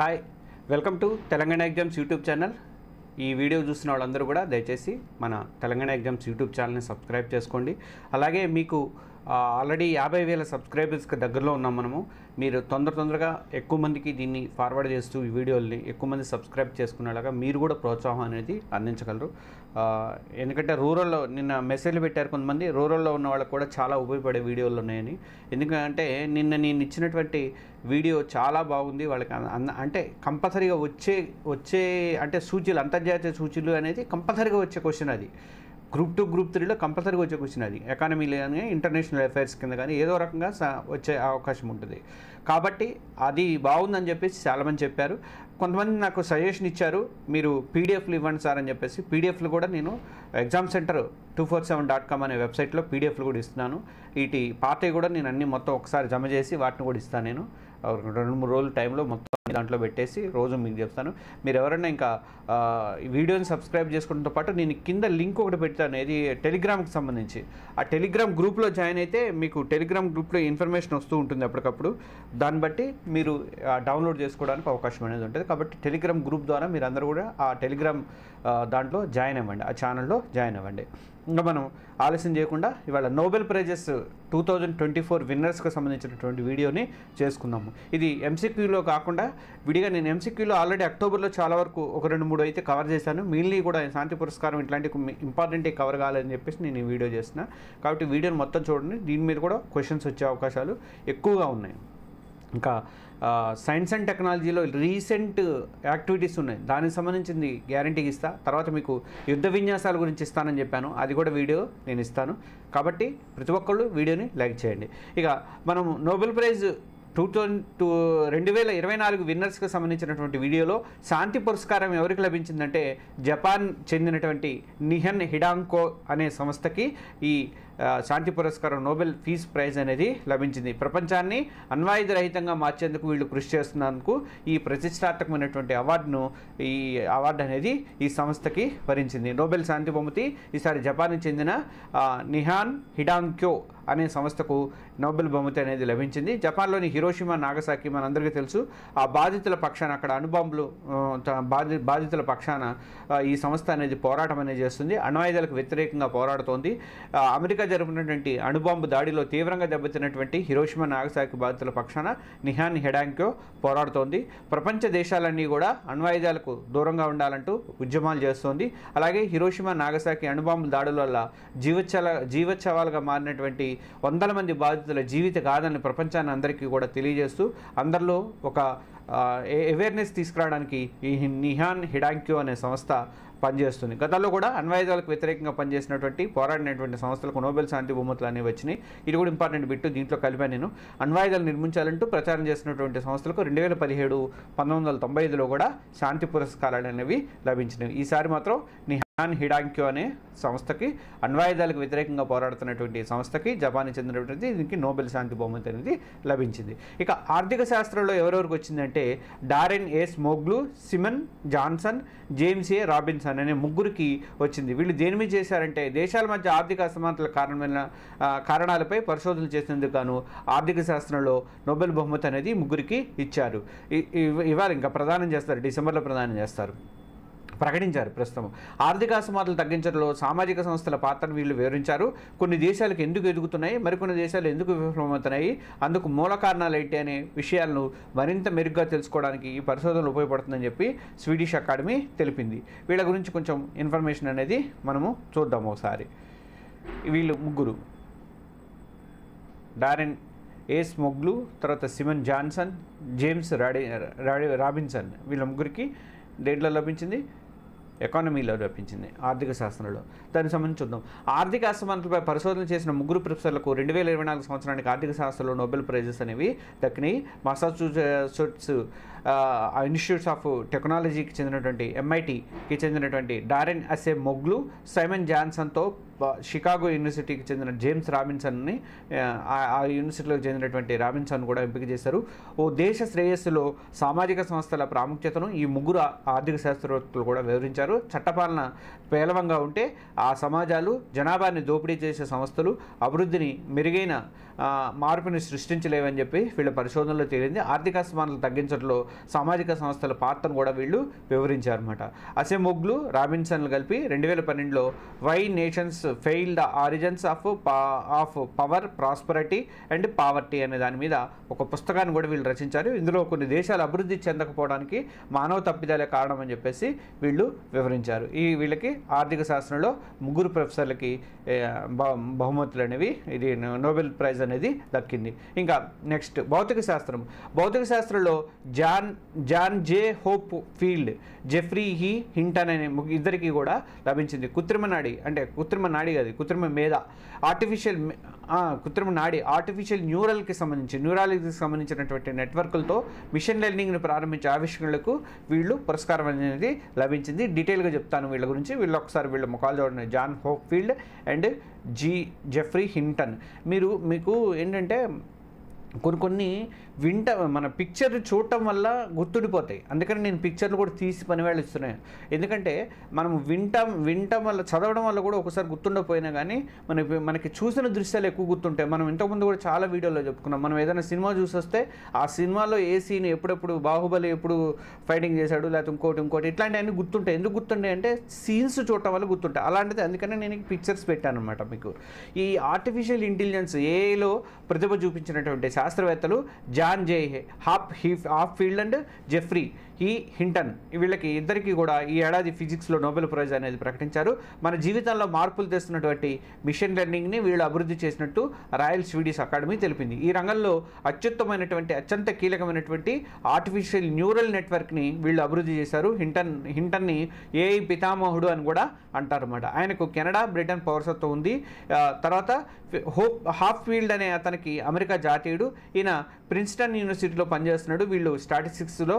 hi welcome to Telangana exams YouTube channel ఈ video చూసిన వాళ్ళందరూ కూడా దయచేసి మన తెలంగాణ ఎగ్జామ్స్ యూట్యూబ్ ఛానల్ని సబ్స్క్రైబ్ చేసుకోండి అలాగే మీకు ఆల్రెడీ యాభై వేల సబ్స్క్రైబర్స్కి దగ్గరలో ఉన్నాం మనము మీరు తొందర తొందరగా ఎక్కువ మందికి దీన్ని ఫార్వర్డ్ చేస్తూ ఈ వీడియోల్ని ఎక్కువ మంది సబ్స్క్రైబ్ చేసుకునేలాగా మీరు కూడా ప్రోత్సాహం అనేది అందించగలరు ఎందుకంటే రూరల్లో నిన్న మెసేజ్లు పెట్టారు కొంతమంది రూరల్లో ఉన్న వాళ్ళకి కూడా చాలా ఉపయోగపడే వీడియోలు ఉన్నాయని ఎందుకంటే నిన్న నేను ఇచ్చినటువంటి వీడియో చాలా బాగుంది వాళ్ళకి అంటే కంపల్సరీగా వచ్చే వచ్చే అంటే సూచీలు అంతర్జాతీయ సూచీలు అనేది కంపల్సరీగా వచ్చే క్వశ్చన్ అది గ్రూప్ టూ గ్రూప్ త్రీలో కంపల్సరీగా వచ్చే క్వశ్చన్ అది ఎకానమీలో కానీ ఇంటర్నేషనల్ అఫైర్స్ కింద కానీ ఏదో రకంగా వచ్చే అవకాశం ఉంటుంది కాబట్టి అది బాగుందని చెప్పేసి చాలామంది చెప్పారు కొంతమంది నాకు సజెషన్ ఇచ్చారు మీరు పీడిఎఫ్లు ఇవ్వండి సార్ అని చెప్పేసి పీడిఎఫ్లు కూడా నేను exam centre two four seven dot com అనే వెబ్సైట్లో పీడిఎఫ్లు కూడా ఇస్తున్నాను వీటి పార్టీ కూడా నేను అన్ని మొత్తం ఒకసారి జమ చేసి వాటిని కూడా ఇస్తాను నేను రెండు మూడు రోజుల టైంలో మొత్తం దాంట్లో పెట్టేసి రోజు మీకు చెప్తాను మీరు ఎవరైనా ఇంకా వీడియోని సబ్స్క్రైబ్ చేసుకోవడంతో పాటు నేను కింద లింక్ ఒకటి పెడతాను ఏది టెలిగ్రామ్కి సంబంధించి ఆ టెలిగ్రామ్ గ్రూప్లో జాయిన్ అయితే మీకు టెలిగ్రామ్ గ్రూప్లో ఇన్ఫర్మేషన్ వస్తూ ఉంటుంది అప్పటికప్పుడు దాన్ని బట్టి మీరు డౌన్లోడ్ చేసుకోవడానికి అవకాశం అనేది ఉంటుంది కాబట్టి టెలిగ్రామ్ గ్రూప్ ద్వారా మీరు అందరూ కూడా ఆ టెలిగ్రామ్ దాంట్లో జాయిన్ అవ్వండి ఆ ఛానల్లో జాయిన్ అవ్వండి ఇంకా మనం ఆలస్యం చేయకుండా ఇవాళ Nobel prizes two thousand twenty four విన్నర్స్కి సంబంధించినటువంటి వీడియోని చేసుకుందాము ఇది ఎంసీక్యూలో కాకుండా విడిగా నేను ఎంసీక్యూలో ఆల్రెడీ అక్టోబర్లో చాలా వరకు ఒక రెండు మూడు అయితే కవర్ చేశాను మెయిన్లీ కూడా శాంతి పురస్కారం ఇట్లాంటి ఇంపార్టెంట్ కవర్ కావాలని చెప్పేసి నేను ఈ వీడియో చేసిన కాబట్టి వీడియోని మొత్తం చూడండి దీని మీద కూడా క్వశ్చన్స్ వచ్చే అవకాశాలు ఎక్కువగా ఉన్నాయి ఇంకా సైన్స్ అండ్ టెక్నాలజీలో రీసెంట్ యాక్టివిటీస్ ఉన్నాయి దానికి సంబంధించింది గ్యారంటీకి ఇస్తా తర్వాత మీకు యుద్ధ విన్యాసాల గురించి ఇస్తానని చెప్పాను అది కూడా వీడియో నేను ఇస్తాను కాబట్టి ప్రతి ఒక్కళ్ళు వీడియోని లైక్ చేయండి ఇక మనం Nobel prize two thousand two రెండు వేల ఇరవై నాలుగు విన్నర్స్కి సంబంధించినటువంటి వీడియోలో శాంతి పురస్కారం ఎవరికి లభించిందంటే జపాన్ చెందినటువంటి నిహన్ హిడాంకో అనే సంస్థకి ఈ శాంతి పురస్కారం నోబెల్ పీస్ ప్రైజ్ అనేది లభించింది ప్రపంచాన్ని అణ్వాయుధ రహితంగా మార్చేందుకు వీళ్ళు కృషి చేస్తున్నందుకు ఈ ప్రతిష్టాత్మకమైనటువంటి అవార్డును ఈ అవార్డు అనేది ఈ సంస్థకి వరించింది నోబెల్ శాంతి బహుమతి ఈసారి జపాన్కి చెందిన నిహాన్ హిడాంక్యో అనే సంస్థకు నోబెల్ బహుమతి అనేది లభించింది జపాన్లోని హిరోషిమా నాగసాకి మనందరికీ తెలుసు ఆ బాధితుల పక్షాన అక్కడ అణుబాంబులు బాధి బాధితుల పక్షాన ఈ సంస్థ అనేది పోరాటం అనేది చేస్తుంది అణ్వాయుధాలకు వ్యతిరేకంగా పోరాడుతోంది అమెరికా జరిపినటువంటి అణుబాంబు దాడిలో తీవ్రంగా దెబ్బతిన్నటువంటి హిరోషిమా నాగసాకి బాధితుల పక్షాన నిహాన్ హెడాంక్యో పోరాడుతోంది ప్రపంచ దేశాలన్నీ కూడా అణ్వాయుధాలకు దూరంగా ఉండాలంటూ ఉద్యమాలు చేస్తోంది అలాగే హిరోషిమా నాగసాకి అణుబాంబు దాడుల వల్ల జీవోత్సవ మారినటువంటి వందల మంది బాధితుల జీవిత కాదని ప్రపంచాన్ని అందరికీ కూడా తెలియజేస్తూ అందరిలో ఒక అవేర్నెస్ తీసుకురావడానికి ఈ నిహాన్ హిడాంక్యో అనే సంస్థ పనిచేస్తుంది గతంలో కూడా అణ్వాయుధాలకు వ్యతిరేకంగా పనిచేసినటువంటి పోరాడినటువంటి సంస్థలకు నోబెల్ శాంతి బహుమతులు అనేవి వచ్చినాయి ఇది కూడా ఇంపార్టెంట్ బిట్టు దీంట్లో కలిపాను నేను అణ్వాయుధాలు నిర్మించాలంటూ ప్రచారం చేసినటువంటి సంస్థలకు రెండు వేల పదిహేడు పంతొమ్మిది వందల తొంభై ఐదులో కూడా శాంతి పురస్కారాలు అనేవి లభించినవి ఈసారి మాత్రం నీ జపాన్ హిడాంక్యో అనే సంస్థకి అణ్వాయుధాలకు వ్యతిరేకంగా పోరాడుతున్నటువంటి సంస్థకి జపాన్కి చెందినటువంటి దీనికి నోబెల్ శాంతి బహుమతి అనేది లభించింది ఇక ఆర్థిక శాస్త్రంలో ఎవరెవరికి వచ్చిందంటే Daron Acemoglu Simon Johnson James A Robinson అనే ముగ్గురికి వచ్చింది వీళ్ళు దేని మీద చేశారంటే దేశాల మధ్య ఆర్థిక అసమానతల కారణమైన కారణాలపై పరిశోధనలు చేసినందుకు గాను ఆర్థిక శాస్త్రంలో నోబెల్ బహుమతి అనేది ముగ్గురికి ఇచ్చారు ఇవాళ ఇంకా ప్రదానం చేస్తారు డిసెంబర్లో ప్రదానం చేస్తారు ప్రకటించారు ప్రస్తుతం ఆర్థిక అసమానతలు తగ్గించడంలో సామాజిక సంస్థల పాత్రను వీళ్ళు వివరించారు కొన్ని దేశాలకు ఎందుకు ఎదుగుతున్నాయి మరికొన్ని దేశాలు ఎందుకు విఫలమవుతున్నాయి అందుకు మూల కారణాలు ఏంటి అనే విషయాలను మరింత మెరుగ్గా తెలుసుకోవడానికి ఈ పరిశోధనలు ఉపయోగపడుతుందని చెప్పి స్వీడిష్ అకాడమీ తెలిపింది వీళ్ళ గురించి కొంచెం ఇన్ఫర్మేషన్ అనేది మనము చూద్దాం ఒకసారి వీళ్ళు ముగ్గురు డారెన్ ఏస్ మొగ్లు తర్వాత సిమన్ జాన్సన్ జేమ్స్ రాడి రాబిన్సన్ వీళ్ళ ముగ్గురికి డేట్లో లభించింది ఎకానమీలో రప్పించింది ఆర్థిక శాస్త్రంలో దానికి సంబంధించి చూద్దాం ఆర్థిక అసమానతలపై పరిశోధన చేసిన ముగ్గురు ప్రొఫెసర్లకు రెండు వేల ఇరవై నాలుగు సంవత్సరానికి ఆర్థిక శాస్త్రంలో నోబెల్ ప్రైజెస్ అనేవి దక్కినాయి మసాచ్యూసెట్స్ ఇన్స్టిట్యూట్స్ ఆఫ్ టెక్నాలజీకి చెందినటువంటి ఎంఐటికి చెందినటువంటి డారెన్ అసే మొగ్లు సైమన్ జాన్సన్తో షికాగో యూనివర్సిటీకి చెందిన జేమ్స్ రాబిన్సన్ని ఆ యూనివర్సిటీలోకి చెందినటువంటి రాబిన్సన్ కూడా ఎంపిక చేశారు ఓ దేశ శ్రేయస్సులో సామాజిక సంస్థల ప్రాముఖ్యతను ఈ ముగ్గురు ఆర్థిక శాస్త్రవేత్తలు కూడా వివరించారు చట్టపాలన పేలవంగా ఉంటే ఆ సమాజాలు జనాభాని దోపిడీ చేసే సంస్థలు అభివృద్ధిని మెరుగైన మార్పుని సృష్టించలేవని చెప్పి వీళ్ళ పరిశోధనలో తేలింది ఆర్థిక అసమానాలు తగ్గించడంలో సామాజిక సంస్థల పాత్రను కూడా వీళ్ళు వివరించారన్నమాట అసే మొగ్లు రాబిన్సన్లు కలిపి రెండు వేల పన్నెండులో why nations fail the origins of of power prosperity and poverty అనే దాని మీద ఒక పుస్తకాన్ని కూడా వీళ్ళు రచించారు ఇందులో కొన్ని దేశాలు అభివృద్ధి చెందకపోవడానికి మానవ తప్పిదాలే కారణం అని చెప్పేసి వీళ్ళు వివరించారు ఈ వీళ్ళకి ఆర్థిక శాస్త్రంలో ముగ్గురు ప్రొఫెసర్లకి బహుమతులు అనేవి ఇది నోబెల్ ప్రైజ్ అనేది దక్కింది ఇంకా నెక్స్ట్ భౌతిక శాస్త్రం భౌతిక శాస్త్రంలో John John J Hopfield Geoffrey హీ హింటన్ అనే ఇద్దరికి కూడా లభించింది కృత్రిమ నాడి అంటే కృత్రిమ నాడి కాదు కృత్రిమ మేధ ఆర్టిఫిషియల్ కృత్రిమ నాడి ఆర్టిఫిషియల్ న్యూరల్కి సంబంధించి న్యూరాలజీకి సంబంధించినటువంటి నెట్వర్క్లతో మిషన్ లెర్నింగ్ను ప్రారంభించే ఆవిష్కరణలకు వీళ్ళు పురస్కారం అనేది లభించింది డీటెయిల్గా చెప్తాను వీళ్ళ గురించి వీళ్ళు ఒకసారి వీళ్ళ ముఖాలు చూడండి జాన్ హోప్ఫీల్డ్ అండ్ జీ జెఫ్రీ హింటన్ మీరు మీకు ఏంటంటే కొన్ని కొన్ని వింట మన పిక్చర్ చూడటం వల్ల గుర్తుండిపోతాయి అందుకని నేను పిక్చర్లు కూడా తీసి పనివేళ్ళు ఇస్తున్నాను ఎందుకంటే మనం వింటాం వింటం వల్ల చదవడం వల్ల కూడా ఒకసారి గుర్తుండకపోయినా కానీ మనకి మనకి చూసిన దృశ్యాలు ఎక్కువ గుర్తుంటాయి మనం ఇంతకుముందు కూడా చాలా వీడియోలో చెప్పుకున్నాం మనం ఏదైనా సినిమా వస్తే ఆ సినిమాలో ఏ సీన్ ఎప్పుడెప్పుడు బాహుబలి ఎప్పుడు ఫైటింగ్ చేశాడు లేకపోతే ఇంకోటి ఇంకోటి ఇట్లాంటివన్నీ గుర్తుంటాయి ఎందుకు గుర్తుంటాయి అంటే సీన్స్ చూడటం వల్ల గుర్తుంటాయి అలాంటిది అందుకనే నేను పిక్చర్స్ పెట్టాను అనమాట మీకు ఈ ఆర్టిఫిషియల్ ఇంటెలిజెన్స్ ఏలో ప్రతిభ చూపించినటువంటి శాస్త్రవేత్తలు జాన్ జే హాప్ హీ Hopfield and Geoffrey E Hinton వీళ్ళకి ఇద్దరికీ కూడా ఈ ఏడాది ఫిజిక్స్లో నోబెల్ ప్రైజ్ అనేది ప్రకటించారు మన జీవితంలో మార్పులు తెస్తున్నటువంటి మిషన్ లెర్నింగ్ని వీళ్ళు అభివృద్ధి చేసినట్టు రాయల్ స్వీడిస్ అకాడమీ తెలిపింది ఈ రంగంలో అత్యుత్తమైనటువంటి అత్యంత కీలకమైనటువంటి ఆర్టిఫిషియల్ న్యూరల్ నెట్వర్క్ని వీళ్ళు అభివృద్ధి చేశారు హింటన్ హింటన్ని ఏఐ పితామహుడు అని కూడా అంటారన్నమాట ఆయనకు కెనడా బ్రిటన్ పౌరసత్వం ఉంది తర్వాత హోప్ హాఫ్ ఫీల్డ్ అనే అతనికి అమెరికా జాతీయుడు ఈయన ప్రిన్స్టన్ యూనివర్సిటీలో పనిచేస్తున్నాడు వీళ్ళు స్టాటిస్టిక్స్లో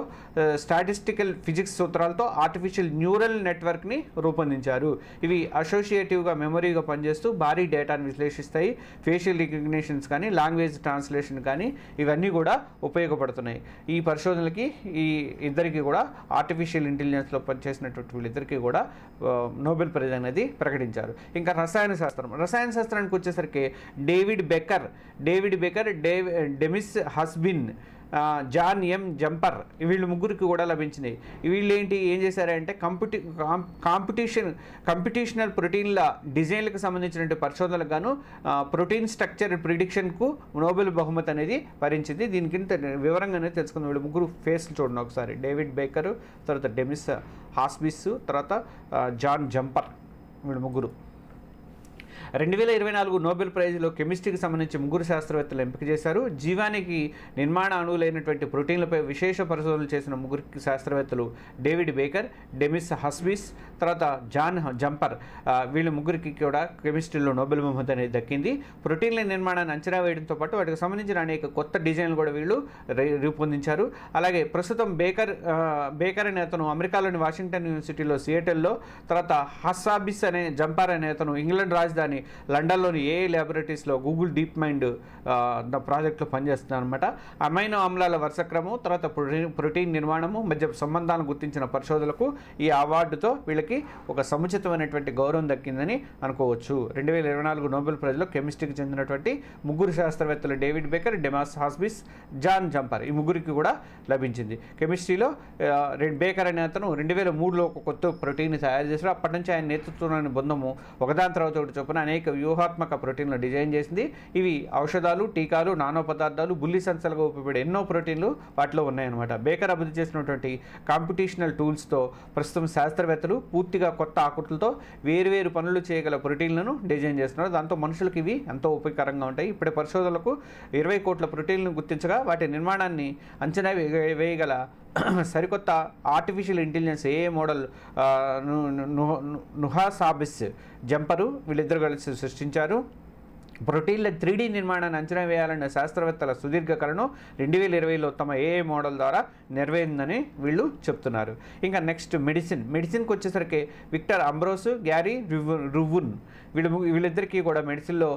స్టాటిస్టికల్ ఫిజిక్స్ సూత్రాలతో ఆర్టిఫిషియల్ న్యూరల్ నెట్వర్క్ని రూపొందించారు ఇవి అసోసియేటివ్గా మెమరీగా పనిచేస్తూ భారీ డేటాను విశ్లేషిస్తాయి ఫేషియల్ రికగ్నిషన్స్ కానీ లాంగ్వేజ్ ట్రాన్స్లేషన్ కానీ ఇవన్నీ కూడా ఉపయోగపడుతున్నాయి ఈ పరిశోధనలకి ఈ ఇద్దరికి కూడా ఆర్టిఫిషియల్ ఇంటెలిజెన్స్లో పనిచేసినటువంటి వీళ్ళిద్దరికీ కూడా నోబెల్ ప్రైజ్ అనేది ప్రకటించారు ఇంకా రసాయన శాస్త్రం రసాయన శాస్త్రానికి వచ్చేసరికి డేవిడ్ బెకర్ డేవిడ్ బెకర్ డేవి Demis Hassabis John M Jumper వీళ్ళు ముగ్గురికి కూడా లభించింది వీళ్ళు ఏంటి ఏం చేశారంటే కంపిటి కాంపిటీషన్ కంపిటీషనల్ ప్రోటీన్ల డిజైన్లకు సంబంధించినటువంటి పరిశోధనలకు గాను ప్రోటీన్ స్ట్రక్చర్ ప్రిడిక్షన్కు నోబెల్ బహుమతి అనేది భరించింది దీనికి వివరంగా అనేది తెలుసుకుందాం వీళ్ళు ముగ్గురు ఫేస్లు చూడండి ఒకసారి డేవిడ్ బేకర్ తర్వాత డెమిస్ హాస్బిస్ తర్వాత జాన్ జంపర్ వీళ్ళు ముగ్గురు రెండు వేల ఇరవై నాలుగు నోబెల్ ప్రైజ్లో కెమిస్ట్రీకి సంబంధించి ముగ్గురు శాస్త్రవేత్తలు ఎంపిక చేశారు జీవానికి నిర్మాణ అణువులైనటువంటి ప్రోటీన్లపై విశేష పరిశోధనలు చేసిన ముగ్గురు శాస్త్రవేత్తలు డేవిడ్ బేకర్ డెమిస్ హస్విస్ తర్వాత జాన్ జంపర్ వీళ్ళ ముగ్గురికి కూడా కెమిస్ట్రీలో నోబెల్ బహుమతి అనేది దక్కింది ప్రోటీన్ల నిర్మాణాన్ని అంచనా వేయడంతో పాటు వాటికి సంబంధించిన అనేక కొత్త డిజైన్లు కూడా వీళ్ళు రూపొందించారు అలాగే ప్రస్తుతం బేకర్ బేకర్ అనే అతను అమెరికాలోని వాషింగ్టన్ యూనివర్సిటీలో సియేటల్లో తర్వాత హస్సాబిస్ అనే జంపార్ అనే అతను ఇంగ్లాండ్ రాజధాని లండన్లోని ఏ ల్యాబొరేటరీస్లో గూగుల్ డీప్ మైండ్ ప్రాజెక్టులో పనిచేస్తున్నాను అనమాట అమైనో ఆమ్లాల వరుసక్రమం తర్వాత ప్రోటీన్ నిర్మాణము మధ్య సంబంధాలను గుర్తించిన పరిశోధనలకు ఈ అవార్డుతో వీళ్ళకి ఒక సముచితమైనటువంటి గౌరవం దక్కిందని అనుకోవచ్చు రెండు వేల ఇరవై నాలుగు నోబెల్ ప్రైజ్లో కెమిస్ట్రీకి చెందినటువంటి ముగ్గురు శాస్త్రవేత్తలు David Baker Demis Hassabis John Jumper ఈ ముగ్గురికి కూడా లభించింది కెమిస్ట్రీలో బేకర్ అనే అతను రెండు వేల మూడులో ఒక కొత్త ప్రోటీన్ తయారు చేశారు అప్పటి నుంచి ఆయన నేతృత్వంలోని బృందము ఒకదాని తర్వాత ఒకటి చొప్పున అనేక వ్యూహాత్మక ప్రోటీన్లు డిజైన్ చేసింది ఇవి ఔషధాలు టీకాలు నానో పదార్థాలు బుల్లి సంచలుగా ఉపయోగపడే ఎన్నో ప్రోటీన్లు వాటిలో ఉన్నాయన్నమాట బేకర్ అభివృద్ధి చేసినటువంటి కాంపిటీషనల్ టూల్స్తో ప్రస్తుతం శాస్త్రవేత్తలు పూర్తిగా కొత్త ఆకృతులతో వేరువేరు పనులు చేయగల ప్రోటీన్లను డిజైన్ చేస్తున్నారు దాంతో మనుషులకు ఇవి ఎంతో ఉపయోగకరంగా ఉంటాయి ఇప్పుడే పరిశోధనలకు ఇరవై కోట్ల ప్రోటీన్లను గుర్తించగా వాటి నిర్మాణాన్ని అంచనా వేయగల సరికొత్త ఆర్టిఫిషియల్ ఇంటెలిజెన్స్ ఏ మోడల్ నుహా సాబిస్ జంపరు వీళ్ళిద్దరు కలిసి సృష్టించారు ప్రోటీన్ల త్రీడీ నిర్మాణాన్ని అంచనా వేయాలన్న శాస్త్రవేత్తల సుదీర్ఘ కళను రెండు వేల ఇరవైలో తమ ఏఏ మోడల్ ద్వారా నెరవేరిందని వీళ్ళు చెప్తున్నారు ఇంకా నెక్స్ట్ మెడిసిన్ మెడిసిన్కి వచ్చేసరికి విక్టర్ అంబ్రోస్ గ్యారీ రువున్ వీళ్ళు వీళ్ళిద్దరికీ కూడా మెడిసిన్లో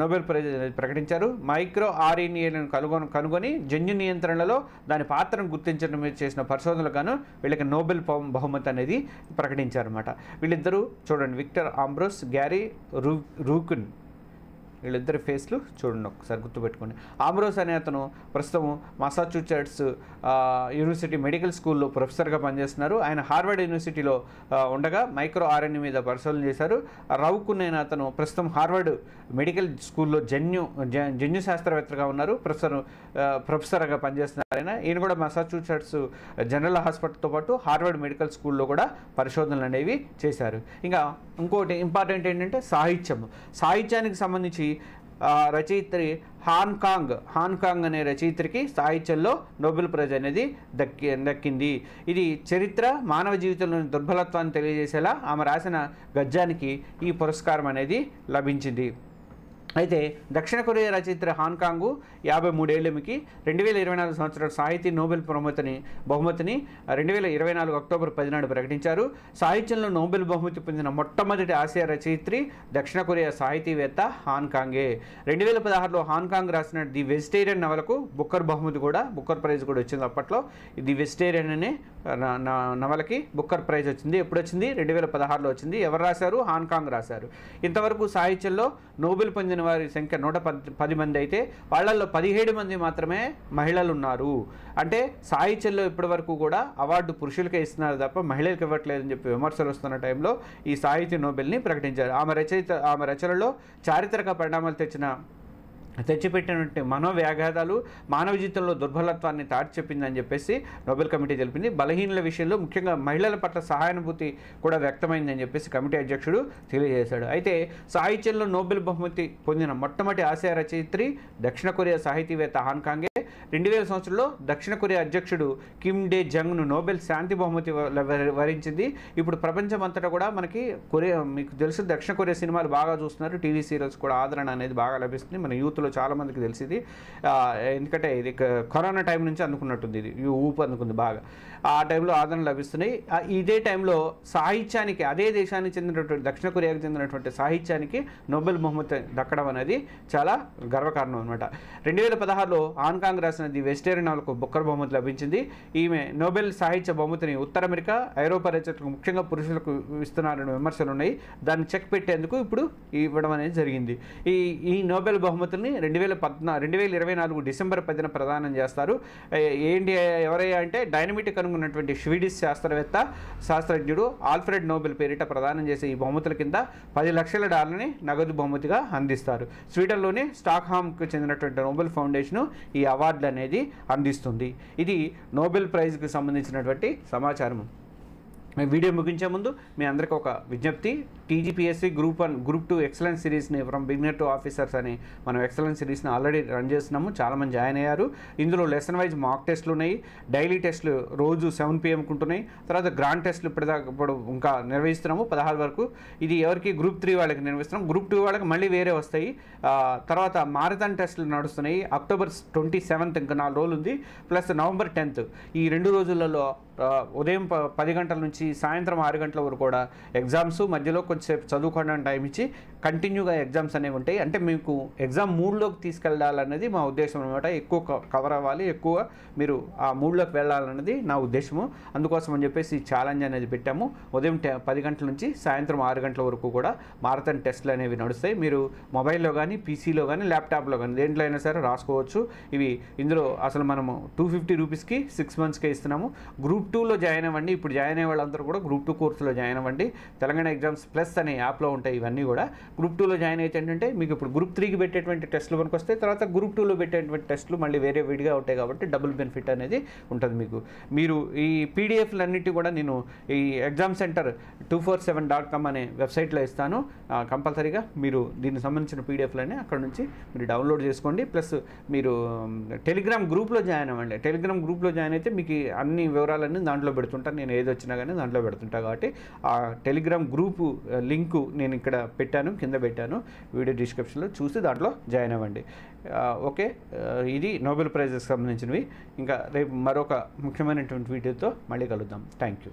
నోబెల్ ప్రైజ్ ప్రకటించారు మైక్రో ఆర్ఎన్ఏలను కనుగొని కనుగొని జన్యు నియంత్రణలో దాని పాత్రను గుర్తించడం చేసిన పరిశోధనలుగాను వీళ్ళకి నోబెల్ బహుమతి అనేది ప్రకటించారనమాట వీళ్ళిద్దరూ చూడండి విక్టర్ అంబ్రోస్ గ్యారీ రూ రూకున్ వీళ్ళిద్దరి ఫేస్లు చూడండి ఒకసారి గుర్తుపెట్టుకోండి ఆమ్రోస్ అనే అతను ప్రస్తుతం మసాచ్యూసెట్స్ యూనివర్సిటీ మెడికల్ స్కూల్లో ప్రొఫెసర్గా పనిచేస్తున్నారు ఆయన హార్వర్డ్ యూనివర్సిటీలో ఉండగా మైక్రో ఆర్ఎన్ఏ మీద పరిశోధన చేశారు రౌకు నేను అతను ప్రస్తుతం హార్వర్డ్ మెడికల్ స్కూల్లో జన్యు జన్యు శాస్త్రవేత్తగా ఉన్నారు ప్రొఫెసర్ ప్రొఫెసర్గా పనిచేస్తున్నారు ఆయన ఈయన కూడా మసాచ్యూసెట్స్ జనరల్ హాస్పిటల్తో పాటు హార్వర్డ్ మెడికల్ స్కూల్లో కూడా పరిశోధనలు అనేవి చేశారు ఇంకా ఇంకోటి ఇంపార్టెంట్ ఏంటంటే సాహిత్యము సాహిత్యానికి సంబంధించి రచయిత్రి హాన్కాంగ్ హాన్కాంగ్ అనే రచయిత్రికి సాహిత్యంలో నోబెల్ ప్రైజ్ అనేది దక్కి దక్కింది ఇది చరిత్ర మానవ జీవితంలోని దుర్బలత్వాన్ని తెలియజేసేలా ఆమె రాసిన గద్యానికి ఈ పురస్కారం అనేది లభించింది అయితే దక్షిణ కొరియా రచయిత హాంకాంగు యాభై మూడేళ్లమికి రెండు వేల ఇరవై నాలుగు సంవత్సరాల సాహితీ నోబెల్ బహుమతిని బహుమతిని రెండు వేల ఇరవై నాలుగు అక్టోబర్ పదినాడు ప్రకటించారు సాహిత్యంలో నోబెల్ బహుమతి పొందిన మొట్టమొదటి ఆసియా రచయిత్రి దక్షిణ కొరియా సాహితీవేత్త హాన్కాంగే రెండు వేల పదహారులో హాన్కాంగ్ రాసిన ది వెజిటేరియన్ నవలకు బుక్కర్ బహుమతి కూడా బుక్కర్ ప్రైజ్ కూడా వచ్చింది అప్పట్లో ది వెజిటేరియన్ అనే నవలకి బుక్కర్ ప్రైజ్ వచ్చింది ఎప్పుడు వచ్చింది రెండు వేల పదహారులో వచ్చింది ఎవరు రాశారు హాన్కాంగ్ రాశారు ఇంతవరకు సాహిత్యంలో నోబెల్ పొందిన వారి సంఖ్య నూట పది మంది అయితే వాళ్ళల్లో పదిహేడు మంది మాత్రమే మహిళలు ఉన్నారు అంటే సాహిత్యంలో ఇప్పటివరకు కూడా అవార్డు పురుషులకే ఇస్తున్నారు తప్ప మహిళలకు ఇవ్వట్లేదని చెప్పి విమర్శలు వస్తున్న టైంలో ఈ సాహిత్య నోబెల్ని ప్రకటించారు ఆమె రచయిత ఆమె రచనలో చారిత్రక పరిణామాలు తెచ్చిన తెచ్చిపెట్టినటువంటి మనోవ్యాఘాతాలు మానవ జీవితంలో దుర్బలత్వాన్ని చెప్పిందని చెప్పేసి నోబెల్ కమిటీ తెలిపింది బలహీనుల విషయంలో ముఖ్యంగా మహిళల పట్ల సహానుభూతి కూడా వ్యక్తమైందని చెప్పేసి కమిటీ అధ్యక్షుడు తెలియజేశాడు అయితే సాహిత్యంలో నోబెల్ బహుమతి పొందిన మొట్టమొదటి ఆసియా రచయిత్రి దక్షిణ కొరియా సాహితీవేత్త హాన్కాంగే రెండు వేల సంవత్సరంలో దక్షిణ కొరియా అధ్యక్షుడు కిమ్ డే జంగ్ను నోబెల్ శాంతి బహుమతి వరించింది ఇప్పుడు ప్రపంచమంతటా కూడా మనకి కొరియా మీకు తెలుసు దక్షిణ కొరియా సినిమాలు బాగా చూస్తున్నారు టీవీ సీరియల్స్ కూడా ఆదరణ అనేది బాగా లభిస్తుంది మన యూత్లో చాలామందికి తెలిసింది ఎందుకంటే ఇది కరోనా టైం నుంచి అందుకున్నట్టుంది ఇది ఊపు అందుకుంది బాగా ఆ టైంలో ఆదరణ లభిస్తున్నాయి ఇదే టైంలో సాహిత్యానికి అదే దేశానికి చెందినటువంటి దక్షిణ కొరియాకు చెందినటువంటి సాహిత్యానికి నోబెల్ బహుమతి దక్కడం అనేది చాలా గర్వకారణం అనమాట రెండు వేల పదహారులో హాంకాంగ్ కాంగ్రెస్ చేయాల్సిన ది వెజిటేరియనాలకు బుక్కర్ బహుమతి లభించింది ఈమె నోబెల్ సాహిత్య బహుమతిని ఉత్తర అమెరికా ఐరోపా రచయితలకు ముఖ్యంగా పురుషులకు ఇస్తున్నారనే విమర్శలు ఉన్నాయి దాన్ని చెక్ పెట్టేందుకు ఇప్పుడు ఇవ్వడం అనేది జరిగింది ఈ ఈ నోబెల్ బహుమతుల్ని రెండు వేల పద్నా రెండు వేల ఇరవై నాలుగు డిసెంబర్ పదిన ప్రదానం చేస్తారు ఏంటి ఎవరయ్యా అంటే డైనమిట్ కనుగొన్నటువంటి స్వీడిష్ శాస్త్రవేత్త శాస్త్రజ్ఞుడు ఆల్ఫ్రెడ్ నోబెల్ పేరిట ప్రదానం చేసే ఈ బహుమతుల కింద పది లక్షల డాలర్ని నగదు బహుమతిగా అందిస్తారు స్వీడన్లోని స్టాక్హామ్కు చెందినటువంటి నోబెల్ ఫౌండేషన్ ఈ అవార్డు అనేది అందిస్తుంది ఇది నోబెల్ ప్రైజ్కి సంబంధించినటువంటి సమాచారం వీడియో ముగించే ముందు మీ అందరికీ ఒక విజ్ఞప్తి TGPSC group one group two excellence సిరీస్ని ఫ్రమ్ బిగ్నర్ టు ఆఫీసర్స్ అని మనం ఎక్సలెన్స్ సిరీస్ని ఆల్రెడీ రన్ చేస్తున్నాము చాలామంది జాయిన్ అయ్యారు ఇందులో లెసన్ వైజ్ మాక్ టెస్ట్లు ఉన్నాయి డైలీ టెస్ట్లు రోజు సెవెన్ పిఎంకి ఉంటున్నాయి తర్వాత గ్రాండ్ టెస్ట్లు ఇప్పటిదాకా ఇప్పుడు ఇంకా నిర్వహిస్తున్నాము పదహారు వరకు ఇది ఎవరికి గ్రూప్ త్రీ వాళ్ళకి నిర్వహిస్తున్నాం గ్రూప్ టూ వాళ్ళకి మళ్ళీ వేరే వస్తాయి తర్వాత మారథాన్ టెస్ట్లు నడుస్తున్నాయి అక్టోబర్ ట్వంటీ సెవెంత్ ఇంకా నాలుగు రోజులు ఉంది ప్లస్ నవంబర్ టెన్త్ ఈ రెండు రోజులలో ఉదయం పది గంటల నుంచి సాయంత్రం ఆరు గంటల వరకు కూడా ఎగ్జామ్స్ మధ్యలో కొంచెంసేపు చదువుకోవడానికి టైం ఇచ్చి కంటిన్యూగా ఎగ్జామ్స్ అనేవి ఉంటాయి అంటే మీకు ఎగ్జామ్ మూడ్లోకి తీసుకెళ్ళాలన్నది మా ఉద్దేశం అనమాట ఎక్కువ కవర్ అవ్వాలి ఎక్కువ మీరు ఆ మూడ్లోకి వెళ్ళాలన్నది నా ఉద్దేశము అందుకోసం అని చెప్పేసి ఛాలెంజ్ అనేది పెట్టాము ఉదయం పది గంటల నుంచి సాయంత్రం ఆరు గంటల వరకు కూడా మారథాన్ టెస్ట్లు అనేవి నడుస్తాయి మీరు మొబైల్లో కానీ పీసీలో కానీ ల్యాప్టాప్లో కానీ దేంట్లో అయినా సరే రాసుకోవచ్చు ఇవి ఇందులో అసలు మనము టూ ఫిఫ్టీ రూపీస్కి సిక్స్ మంత్స్కే ఇస్తున్నాము గ్రూప్ టూలో జాయిన్ అవ్వండి ఇప్పుడు జాయిన్ అయ్యే వాళ్ళందరూ కూడా గ్రూప్ టూ కోర్సులో జాయిన్ అవ్వండి తెలంగాణ ఎగ్జామ్స్ ప్లస్ అనే యాప్లో ఉంటాయి ఇవన్నీ కూడా గ్రూప్ టూలో జాయిన్ అయితే ఏంటంటే మీకు ఇప్పుడు గ్రూప్ త్రీకి పెట్టేటువంటి టెస్టులు మనకు వస్తాయి తర్వాత గ్రూప్ టూలో పెట్టేటువంటి టెస్టులు మళ్ళీ వేరే విడిగా ఉంటాయి కాబట్టి డబుల్ బెనిఫిట్ అనేది ఉంటుంది మీకు మీరు ఈ పీడిఎఫ్లు అన్నిటి కూడా నేను ఈ exam centre two four seven dot com అనే వెబ్సైట్లో ఇస్తాను కంపల్సరీగా మీరు దీనికి సంబంధించిన పీడిఎఫ్లన్నీ అక్కడ నుంచి మీరు డౌన్లోడ్ చేసుకోండి ప్లస్ మీరు టెలిగ్రామ్ గ్రూప్లో జాయిన్ అవ్వండి టెలిగ్రామ్ గ్రూప్లో జాయిన్ అయితే మీకు అన్ని వివరాలన్నీ దాంట్లో పెడుతుంటాను నేను ఏది వచ్చినా కానీ దాంట్లో పెడుతుంటా కాబట్టి ఆ టెలిగ్రామ్ గ్రూపు లింకు నేను ఇక్కడ పెట్టాను కింద పెట్టాను వీడియో డిస్క్రిప్షన్లో చూసి దాంట్లో జాయిన్ అవ్వండి ఓకే ఇది నోబెల్ ప్రైజెస్కి సంబంధించినవి ఇంకా రేపు మరొక ముఖ్యమైనటువంటి వీడియోతో మళ్ళీ కలుద్దాం థ్యాంక్ యూ